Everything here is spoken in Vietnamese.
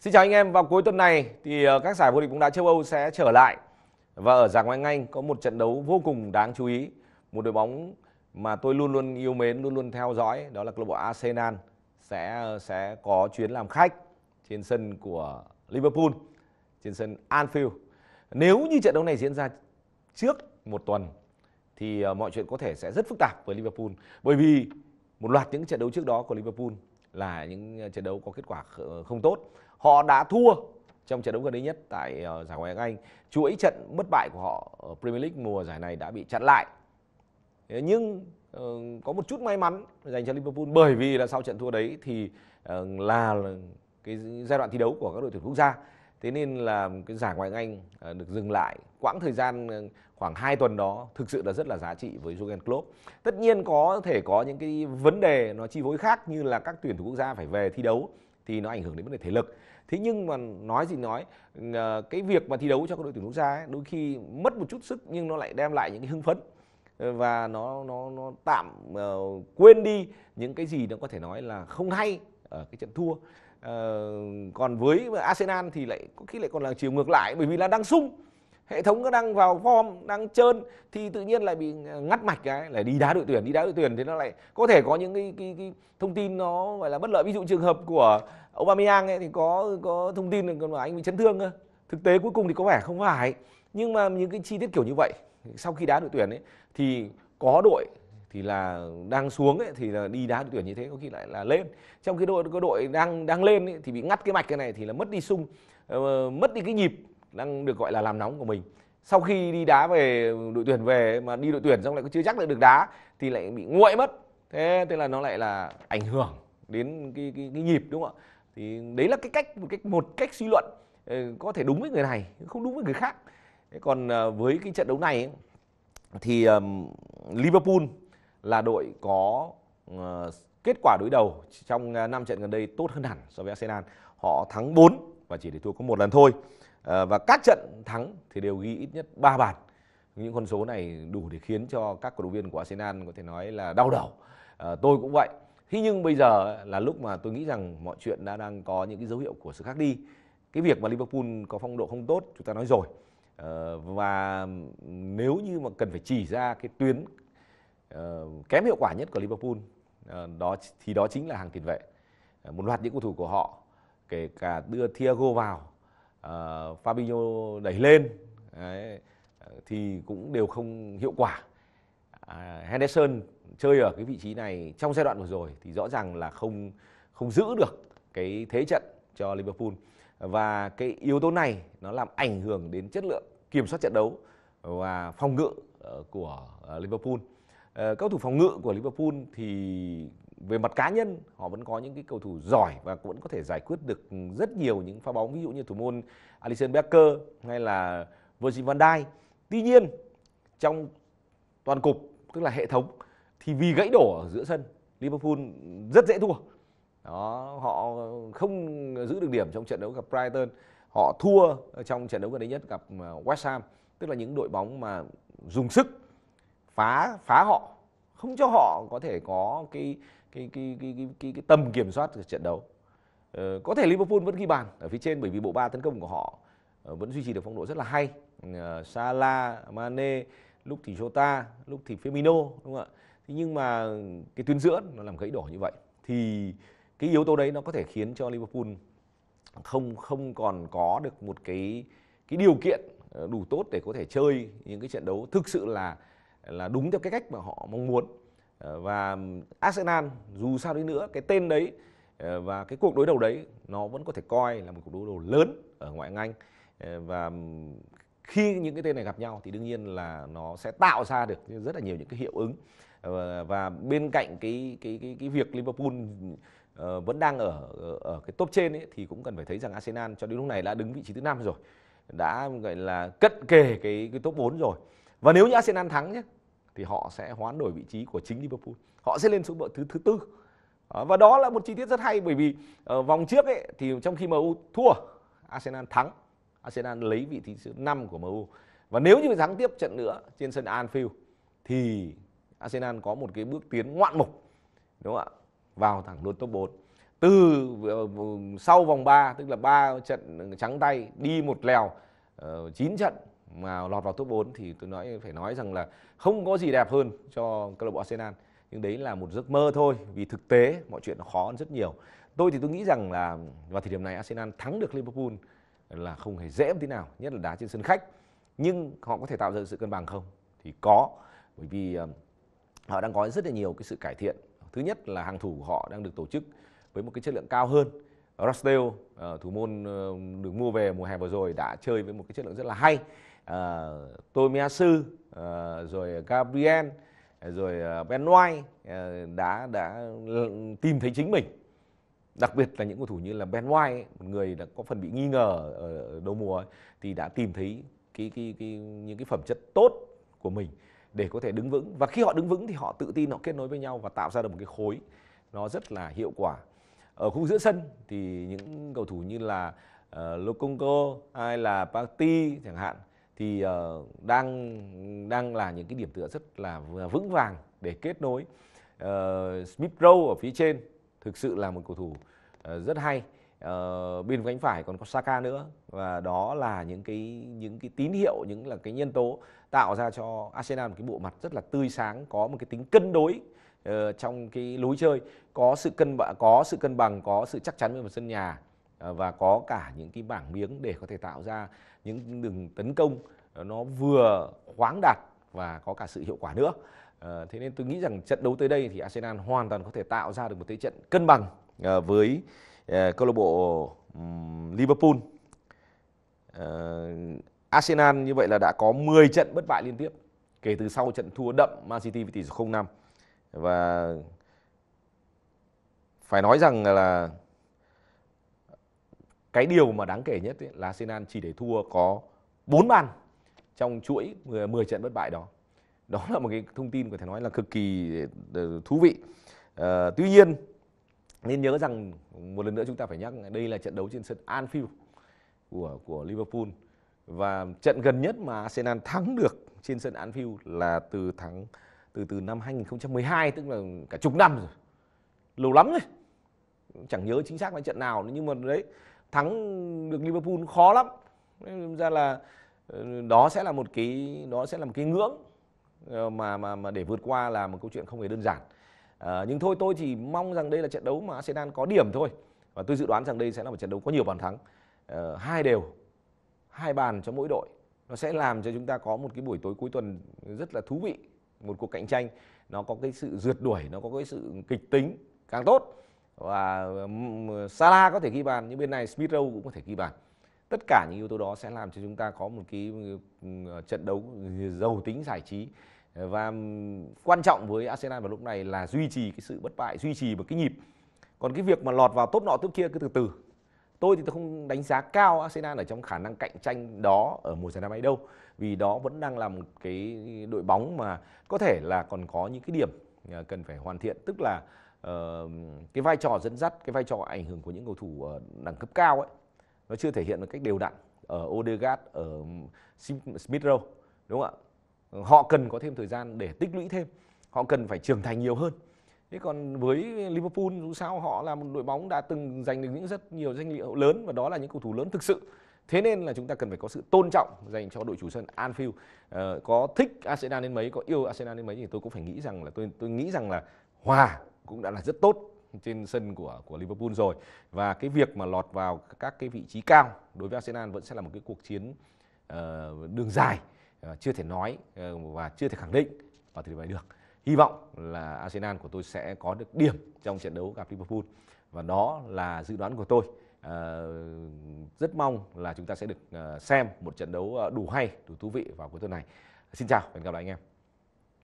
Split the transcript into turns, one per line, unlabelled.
Xin chào anh em, vào cuối tuần này thì ờ, các giải vô địch bóng đá châu Âu sẽ trở lại và ở giải Ngoại hạng Anh có một trận đấu vô cùng đáng chú ý, một đội bóng mà tôi luôn luôn yêu mến, luôn luôn theo dõi đó là câu lạc bộ Arsenal sẽ ờ, sẽ có chuyến làm khách trên sân của Liverpool trên sân Anfield. Nếu như trận đấu này diễn ra trước một tuần thì ờ, mọi chuyện có thể sẽ rất phức tạp với Liverpool bởi vì một loạt những trận đấu trước đó của Liverpool là những trận đấu có kết quả không tốt họ đã thua trong trận đấu gần đây nhất tại ờ, giải Ngoại hạng Anh. Chuỗi trận bất bại của họ ở Premier League mùa giải này đã bị chặn lại. Nhưng ờ, có một chút may mắn dành cho Liverpool bởi vì là sau trận thua đấy thì ờ, là cái giai đoạn thi đấu của các đội tuyển quốc gia. Thế nên là cái giải Ngoại hạng Anh được dừng lại quãng thời gian khoảng 2 tuần đó thực sự là rất là giá trị với Jurgen Klopp. Tất nhiên có thể có những cái vấn đề nó chi phối khác như là các tuyển thủ quốc gia phải về thi đấu thì nó ảnh hưởng đến vấn đề thể lực thế nhưng mà nói gì nói ờ, cái việc mà thi đấu cho các đội tuyển quốc gia ấy, đôi khi mất một chút sức nhưng nó lại đem lại những cái hưng phấn ờ, và nó nó nó tạm uh, quên đi những cái gì nó có thể nói là không hay ở cái trận thua uh, còn với Arsenal thì lại có khi lại còn là chiều ngược lại bởi vì là đang sung hệ thống nó đang vào form đang trơn thì tự nhiên lại bị ngắt mạch cái lại đi đá đội tuyển đi đá đội tuyển thì nó lại có thể có những cái, cái, cái thông tin nó gọi là bất lợi ví dụ trường hợp của Aubameyang ấy thì có có thông tin là anh bị chấn thương cơ thực tế cuối cùng thì có vẻ không phải nhưng mà những cái chi tiết kiểu như vậy sau khi đá đội tuyển ấy thì có đội thì là đang xuống ấy, thì là đi đá đội tuyển như thế có khi lại là lên trong khi đội có đội đang đang lên ấy, thì bị ngắt cái mạch cái này thì là mất đi sung ờ, mất đi cái nhịp đang được gọi là làm nóng của mình sau khi đi đá về đội tuyển về mà đi đội tuyển xong lại chưa chắc lại được đá thì lại bị nguội mất thế thế là nó lại là ảnh hưởng đến cái, cái, cái nhịp đúng không ạ thì đấy là cái cách một cách một cách suy luận ờ, có thể đúng với người này không đúng với người khác còn ờ, với cái trận đấu này thì Liverpool là đội có ờ, kết quả đối đầu trong năm trận gần đây tốt hơn hẳn so với Arsenal họ thắng 4 và chỉ để thua có một lần thôi Ờ, và các trận thắng thì đều ghi ít nhất 3 bàn những con số này đủ để khiến cho các cổ động viên của Arsenal có thể nói là đau đầu à, tôi cũng vậy thế nhưng bây giờ là lúc mà tôi nghĩ rằng mọi chuyện đã đang có những cái dấu hiệu của sự khác đi cái việc mà Liverpool có phong độ không tốt chúng ta nói rồi à, và nếu như mà cần phải chỉ ra cái tuyến à, kém hiệu quả nhất của Liverpool à, đó thì đó chính là hàng tiền vệ à, một loạt những cầu thủ của họ kể cả đưa Thiago vào uh, Fabinho đẩy lên đấy, thì cũng đều không hiệu quả à, Henderson chơi ở cái vị trí này trong giai đoạn vừa rồi thì rõ ràng là không không giữ được cái thế trận cho Liverpool và cái yếu tố này nó làm ảnh hưởng đến chất lượng kiểm soát trận đấu và phòng ngự ờ, của ờ, Liverpool. Các thủ phòng ngự của Liverpool thì về mặt cá nhân họ vẫn có những cái cầu thủ giỏi và vẫn có thể giải quyết được rất nhiều những pha bóng ví dụ như thủ môn Alisson Becker hay là Virgil van Dijk. Tuy nhiên trong toàn cục tức là hệ thống thì vì gãy đổ ở giữa sân Liverpool rất dễ thua. Đó, họ không giữ được điểm trong trận đấu gặp Brighton, họ thua trong trận đấu gần đây nhất gặp à, West Ham, tức là những đội bóng mà dùng sức phá phá họ, không cho họ có thể có cái cái cái cái cái, cái, cái tâm kiểm soát của trận đấu ờ, có thể Liverpool vẫn ghi bàn ở phía trên bởi vì bộ ba tấn công của họ ờ, vẫn duy trì được phong độ rất là hay ờ, Salah, Mane, lúc thì Jota, lúc thì Firmino đúng không ạ? nhưng mà cái tuyến giữa nó làm gãy đổ như vậy thì cái yếu tố đấy nó có thể khiến cho Liverpool không không còn có được một cái cái điều kiện ờ, đủ tốt để có thể chơi những cái trận đấu thực sự là là đúng theo cái cách mà họ mong muốn Ờ, và Arsenal dù sao đi nữa cái tên đấy ờ, và cái cuộc đối đầu đấy nó vẫn có thể coi là một cuộc đối đầu lớn ở ngoại hạng Anh ờ, và khi những cái tên này gặp nhau thì đương nhiên là nó sẽ tạo ra được rất là nhiều những cái hiệu ứng và bên cạnh cái cái cái cái việc Liverpool vẫn đang ở ở cái top trên ấy, thì cũng cần phải thấy rằng Arsenal cho đến lúc này đã đứng vị trí thứ năm rồi đã gọi là cận kề cái cái top 4 rồi và nếu như Arsenal thắng nhé thì họ sẽ hoán đổi vị trí của chính Liverpool. Họ sẽ lên xuống bậc thứ thứ tư. Ờ, và đó là một chi tiết rất hay bởi vì ở ờ, vòng trước ấy thì trong khi MU thua, Arsenal thắng. Arsenal lấy vị trí thứ 5 của MU. Và nếu như thắng tiếp trận nữa trên sân Anfield thì Arsenal có một cái bước tiến ngoạn mục đúng không ạ? Vào thẳng luôn top 4. Từ ờ, sau vòng 3 tức là 3 trận trắng tay đi một lèo uh, 9 trận mà lọt vào top 4 thì tôi nói phải nói rằng là không có gì đẹp hơn cho câu lạc bộ Arsenal nhưng đấy là một giấc mơ thôi vì thực tế mọi chuyện nó khó hơn rất nhiều tôi thì tôi nghĩ rằng là vào thời điểm này Arsenal thắng được Liverpool là không hề dễ một tí nào nhất là đá trên sân khách nhưng họ có thể tạo ra sự cân bằng không thì có bởi vì ờ, họ đang có rất là nhiều cái sự cải thiện thứ nhất là hàng thủ của họ đang được tổ chức với một cái chất lượng cao hơn Rochdale ờ, thủ môn ờ, được mua về mùa hè vừa rồi đã chơi với một cái chất lượng rất là hay uh, sư, uh, rồi Gabriel rồi uh, ờ, Benoit uh, đã đã tìm thấy chính mình đặc biệt là những cầu thủ như là Benoit ấy, một người đã có phần bị nghi ngờ ở đầu mùa ấy, thì đã tìm thấy cái, cái cái những cái phẩm chất tốt của mình để có thể đứng vững và khi họ đứng vững thì họ tự tin họ kết nối với nhau và tạo ra được một cái khối nó rất là hiệu quả ở khu giữa sân thì những cầu thủ như là uh, Lokongo hay là Party chẳng hạn thì ờ, đang đang là những cái điểm tựa rất là vững vàng để kết nối uh, Smith Rowe ở phía trên thực sự là một cầu thủ ờ, rất hay uh, bên cánh phải còn có Saka nữa và đó là những cái những cái tín hiệu những là cái nhân tố tạo ra cho Arsenal một cái bộ mặt rất là tươi sáng có một cái tính cân đối uh, trong cái lối chơi có sự cân bằng có sự cân bằng có sự chắc chắn về mặt sân nhà Ờ, và có cả những cái bảng miếng để có thể tạo ra những đường tấn công ờ, nó vừa khoáng đạt và có cả sự hiệu quả nữa ờ, thế nên tôi nghĩ rằng trận đấu tới đây thì Arsenal hoàn toàn có thể tạo ra được một thế trận cân bằng với câu lạc bộ Liverpool Arsenal như vậy là đã có 10 trận bất bại liên tiếp kể từ sau trận thua đậm Man City với tỷ số 0-5 và phải nói rằng là cái điều mà đáng kể nhất ấy là Arsenal chỉ để thua có 4 bàn trong chuỗi 10, trận bất bại đó. Đó là một cái thông tin có thể nói là cực kỳ ờ, thú vị. À, tuy nhiên nên nhớ rằng một lần nữa chúng ta phải nhắc đây là trận đấu trên sân Anfield của của Liverpool và trận gần nhất mà Arsenal thắng được trên sân Anfield là từ tháng từ từ năm 2012 tức là cả chục năm rồi. Lâu lắm rồi. Chẳng nhớ chính xác là trận nào nữa nhưng mà đấy thắng được Liverpool khó lắm nên ra là ờ, đó sẽ là một cái đó sẽ là một cái ngưỡng ờ, mà mà mà để vượt qua là một câu chuyện không hề đơn giản à, nhưng thôi tôi chỉ mong rằng đây là trận đấu mà Arsenal có điểm thôi và tôi dự đoán rằng đây sẽ là một trận đấu có nhiều bàn thắng à, hai đều hai bàn cho mỗi đội nó sẽ làm cho chúng ta có một cái buổi tối cuối tuần rất là thú vị một cuộc cạnh tranh nó có cái sự rượt đuổi nó có cái sự kịch tính càng tốt và Salah có thể ghi bàn nhưng bên này Smith Rowe cũng có thể ghi bàn tất cả những yếu tố đó sẽ làm cho chúng ta có một cái ờ, trận đấu giàu tính giải trí và quan trọng với Arsenal vào lúc này là duy trì cái sự bất bại duy trì một cái nhịp còn cái việc mà lọt vào top nọ top kia cứ từ từ tôi thì tôi không đánh giá cao Arsenal ở trong khả năng cạnh tranh đó ở mùa giải năm nay đâu vì đó vẫn đang là một cái đội bóng mà có thể là còn có những cái điểm ờ, cần phải hoàn thiện tức là cái vai trò dẫn dắt cái vai trò ảnh hưởng của những cầu thủ ờ, đẳng cấp cao ấy nó chưa thể hiện một cách đều đặn ở Odegaard ở Smith Rowe đúng không ạ họ cần có thêm thời gian để tích lũy thêm họ cần phải trưởng thành nhiều hơn thế còn với Liverpool dù sao họ là một đội bóng đã từng giành được những rất nhiều danh hiệu lớn và đó là những cầu thủ lớn thực sự thế nên là chúng ta cần phải có sự tôn trọng dành cho đội chủ sân Anfield ờ, có thích Arsenal đến mấy có yêu Arsenal đến mấy thì tôi cũng phải nghĩ rằng là tôi tôi nghĩ rằng là hòa cũng đã là rất tốt trên sân của của Liverpool rồi và cái việc mà lọt vào các cái vị trí cao đối với Arsenal vẫn sẽ là một cái cuộc chiến uh, đường dài uh, chưa thể nói uh, và chưa thể khẳng định vào thời điểm này được hy vọng là Arsenal của tôi sẽ có được điểm trong trận đấu gặp Liverpool và đó là dự đoán của tôi À, rất mong là chúng ta sẽ được xem một trận đấu đủ hay, đủ thú vị vào cuối tuần này. Xin chào và hẹn gặp lại anh em.